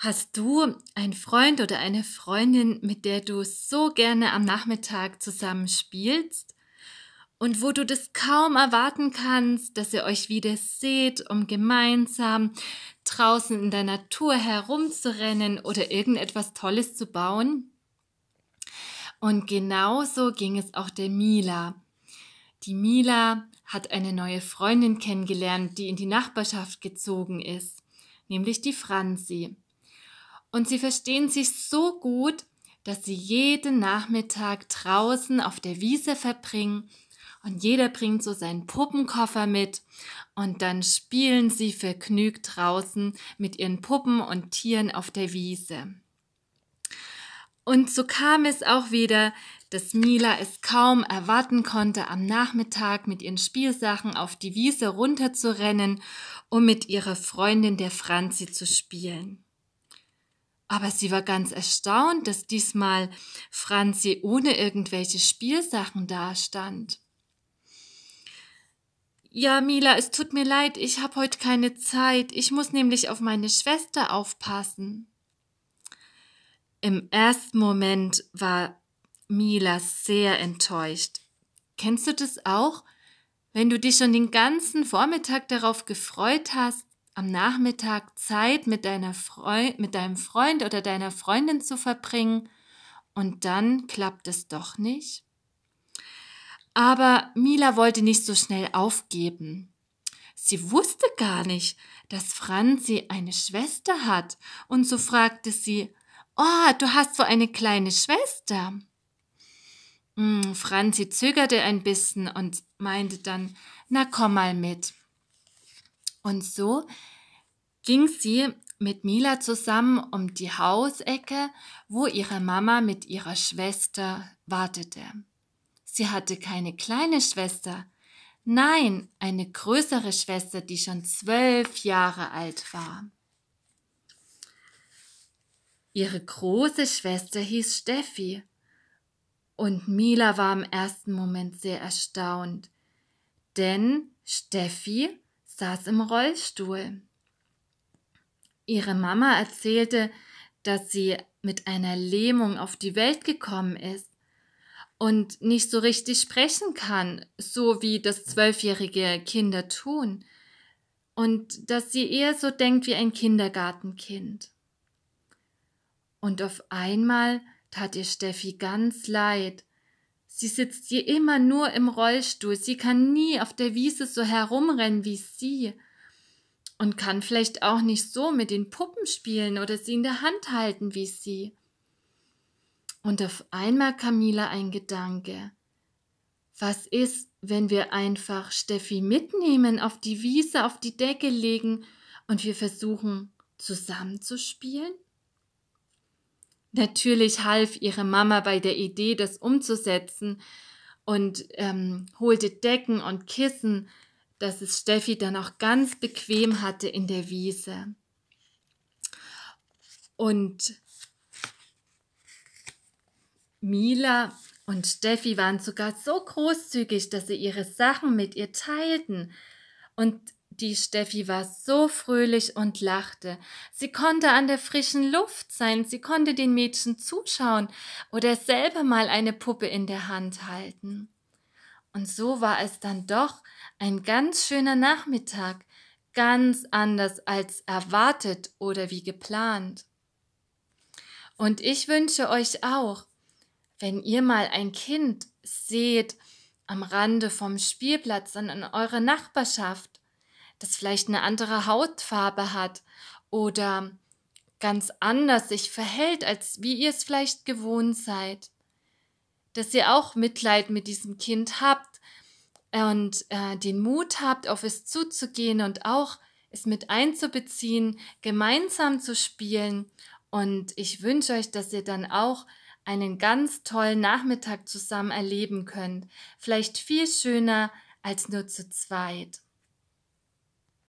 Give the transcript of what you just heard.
Hast du einen Freund oder eine Freundin, mit der du so gerne am Nachmittag zusammen spielst? Und wo du das kaum erwarten kannst, dass ihr euch wieder seht, um gemeinsam draußen in der Natur herumzurennen oder irgendetwas Tolles zu bauen? Und genauso ging es auch der Mila. Die Mila hat eine neue Freundin kennengelernt, die in die Nachbarschaft gezogen ist, nämlich die Franzi. Und sie verstehen sich so gut, dass sie jeden Nachmittag draußen auf der Wiese verbringen und jeder bringt so seinen Puppenkoffer mit und dann spielen sie vergnügt draußen mit ihren Puppen und Tieren auf der Wiese. Und so kam es auch wieder, dass Mila es kaum erwarten konnte, am Nachmittag mit ihren Spielsachen auf die Wiese runterzurennen, um mit ihrer Freundin der Franzi zu spielen. Aber sie war ganz erstaunt, dass diesmal Franzi ohne irgendwelche Spielsachen dastand. Ja, Mila, es tut mir leid, ich habe heute keine Zeit. Ich muss nämlich auf meine Schwester aufpassen. Im ersten Moment war Mila sehr enttäuscht. Kennst du das auch? Wenn du dich schon den ganzen Vormittag darauf gefreut hast, am Nachmittag Zeit mit, deiner mit deinem Freund oder deiner Freundin zu verbringen und dann klappt es doch nicht? Aber Mila wollte nicht so schnell aufgeben. Sie wusste gar nicht, dass Franzi eine Schwester hat, und so fragte sie, Oh, du hast so eine kleine Schwester. Hm, Franzi zögerte ein bisschen und meinte dann, na komm mal mit. Und so ging sie mit Mila zusammen um die Hausecke, wo ihre Mama mit ihrer Schwester wartete. Sie hatte keine kleine Schwester, nein, eine größere Schwester, die schon zwölf Jahre alt war. Ihre große Schwester hieß Steffi, und Mila war im ersten Moment sehr erstaunt, denn Steffi saß im Rollstuhl. Ihre Mama erzählte, dass sie mit einer Lähmung auf die Welt gekommen ist und nicht so richtig sprechen kann, so wie das zwölfjährige Kinder tun, und dass sie eher so denkt wie ein Kindergartenkind. Und auf einmal tat ihr Steffi ganz leid, Sie sitzt hier immer nur im Rollstuhl. Sie kann nie auf der Wiese so herumrennen wie sie. Und kann vielleicht auch nicht so mit den Puppen spielen oder sie in der Hand halten wie sie. Und auf einmal kam Mila ein Gedanke. Was ist, wenn wir einfach Steffi mitnehmen, auf die Wiese, auf die Decke legen und wir versuchen, zusammen zu spielen? Natürlich half ihre Mama bei der Idee, das umzusetzen und ähm, holte Decken und Kissen, dass es Steffi dann auch ganz bequem hatte in der Wiese. Und Mila und Steffi waren sogar so großzügig, dass sie ihre Sachen mit ihr teilten. Und die Steffi war so fröhlich und lachte. Sie konnte an der frischen Luft sein, sie konnte den Mädchen zuschauen oder selber mal eine Puppe in der Hand halten. Und so war es dann doch ein ganz schöner Nachmittag, ganz anders als erwartet oder wie geplant. Und ich wünsche euch auch, wenn ihr mal ein Kind seht am Rande vom Spielplatz und in eurer Nachbarschaft das vielleicht eine andere Hautfarbe hat oder ganz anders sich verhält, als wie ihr es vielleicht gewohnt seid. Dass ihr auch Mitleid mit diesem Kind habt und äh, den Mut habt, auf es zuzugehen und auch es mit einzubeziehen, gemeinsam zu spielen. Und ich wünsche euch, dass ihr dann auch einen ganz tollen Nachmittag zusammen erleben könnt. Vielleicht viel schöner als nur zu zweit.